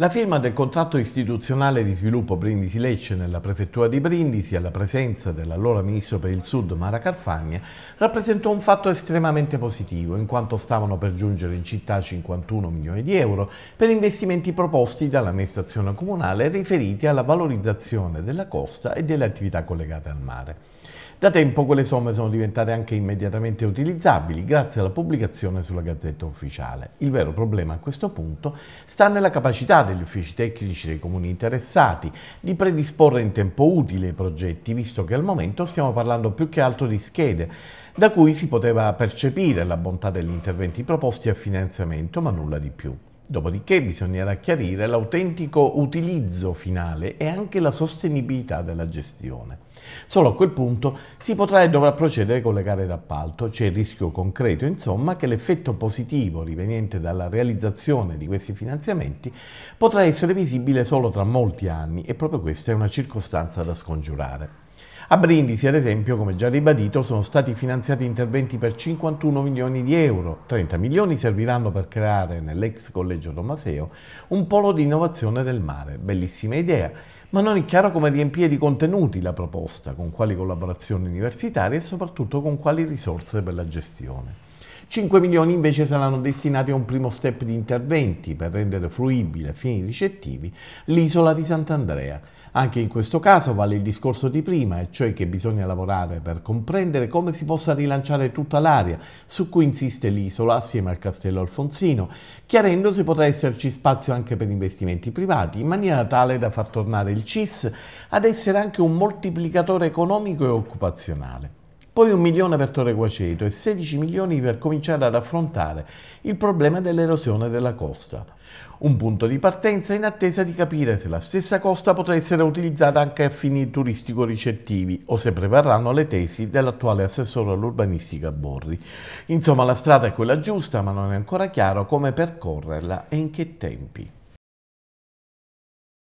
La firma del contratto istituzionale di sviluppo Brindisi-Lecce nella prefettura di Brindisi alla presenza dell'allora ministro per il Sud Mara Carfagna rappresentò un fatto estremamente positivo in quanto stavano per giungere in città 51 milioni di euro per investimenti proposti dall'amministrazione comunale riferiti alla valorizzazione della costa e delle attività collegate al mare. Da tempo quelle somme sono diventate anche immediatamente utilizzabili grazie alla pubblicazione sulla Gazzetta Ufficiale. Il vero problema a questo punto sta nella capacità degli uffici tecnici dei comuni interessati di predisporre in tempo utile i progetti, visto che al momento stiamo parlando più che altro di schede, da cui si poteva percepire la bontà degli interventi proposti a finanziamento, ma nulla di più. Dopodiché bisognerà chiarire l'autentico utilizzo finale e anche la sostenibilità della gestione. Solo a quel punto si potrà e dovrà procedere con le gare d'appalto, c'è il rischio concreto insomma che l'effetto positivo riveniente dalla realizzazione di questi finanziamenti potrà essere visibile solo tra molti anni e proprio questa è una circostanza da scongiurare. A Brindisi, ad esempio, come già ribadito, sono stati finanziati interventi per 51 milioni di euro. 30 milioni serviranno per creare nell'ex collegio Tomaseo un polo di innovazione del mare. Bellissima idea, ma non è chiaro come riempire di contenuti la proposta, con quali collaborazioni universitarie e soprattutto con quali risorse per la gestione. 5 milioni invece saranno destinati a un primo step di interventi per rendere fruibile a fini ricettivi l'isola di Sant'Andrea. Anche in questo caso vale il discorso di prima, e cioè che bisogna lavorare per comprendere come si possa rilanciare tutta l'area su cui insiste l'isola assieme al Castello Alfonsino, chiarendo se potrà esserci spazio anche per investimenti privati, in maniera tale da far tornare il CIS ad essere anche un moltiplicatore economico e occupazionale poi un milione per Torre Guaceto e 16 milioni per cominciare ad affrontare il problema dell'erosione della costa. Un punto di partenza in attesa di capire se la stessa costa potrà essere utilizzata anche a fini turistico-ricettivi o se prevarranno le tesi dell'attuale assessore all'urbanistica Borri. Insomma, la strada è quella giusta, ma non è ancora chiaro come percorrerla e in che tempi.